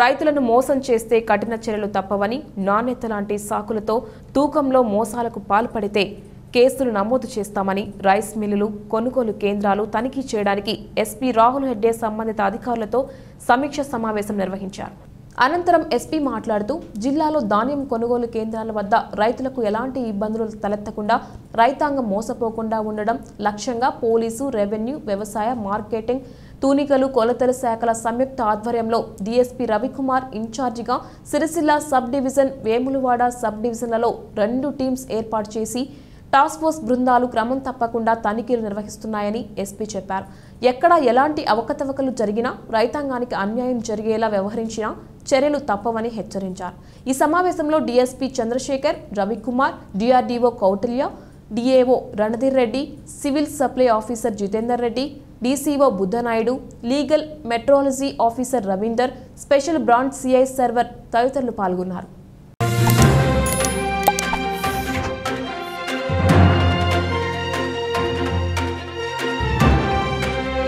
రైతులను మోసం చేస్తే కఠిన చర్యలు తప్పవని నాణ్యత లాంటి సాకులతో తూకంలో మోసాలకు పాల్పడితే కేసులు నమోదు చేస్తామని రైస్ మిల్లులు కొనుగోలు కేంద్రాలు తనిఖీ చేయడానికి ఎస్పీ రాహుల్ హెడ్డే సంబంధిత అధికారులతో సమీక్ష సమావేశం నిర్వహించారు అనంతరం ఎస్పీ మాట్లాడుతూ జిల్లాలో ధాన్యం కొనుగోలు కేంద్రాల వద్ద రైతులకు ఎలాంటి ఇబ్బందులు తలెత్తకుండా రైతాంగం మోసపోకుండా ఉండడం లక్ష్యంగా పోలీసు రెవెన్యూ వ్యవసాయ మార్కెటింగ్ తూనికలు కొలతల శాఖల సంయుక్త ఆధ్వర్యంలో డీఎస్పీ రవికుమార్ ఇన్ఛార్జిగా Sircilla sub division Vemulawada sub డివిజన్లలో రెండు టీమ్స్ ఏర్పాటు చేసి టాస్క్ ఫోర్స్ బృందాలు క్రమం తప్పకుండా తనిఖీలు నిర్వహిస్తున్నాయని ఎస్పీ చెప్పారు ఎక్కడ ఎలాంటి అవకతవకలు జరిగినా రైతాంగానికి అన్యాయం జరిగేలా వ్యవహరించినా చర్యలు తప్పవని హెచ్చరించారు ఈ సమావేశంలో DSP Chandrashekar Ravikumar DRDO Kautilya DAO Randhir Reddy civil supply officer Jitender Reddy DCO Buddhanaidu legal metrology officer Ravinder special branch CI Sarvar తదితరులు పాల్గొన్నారు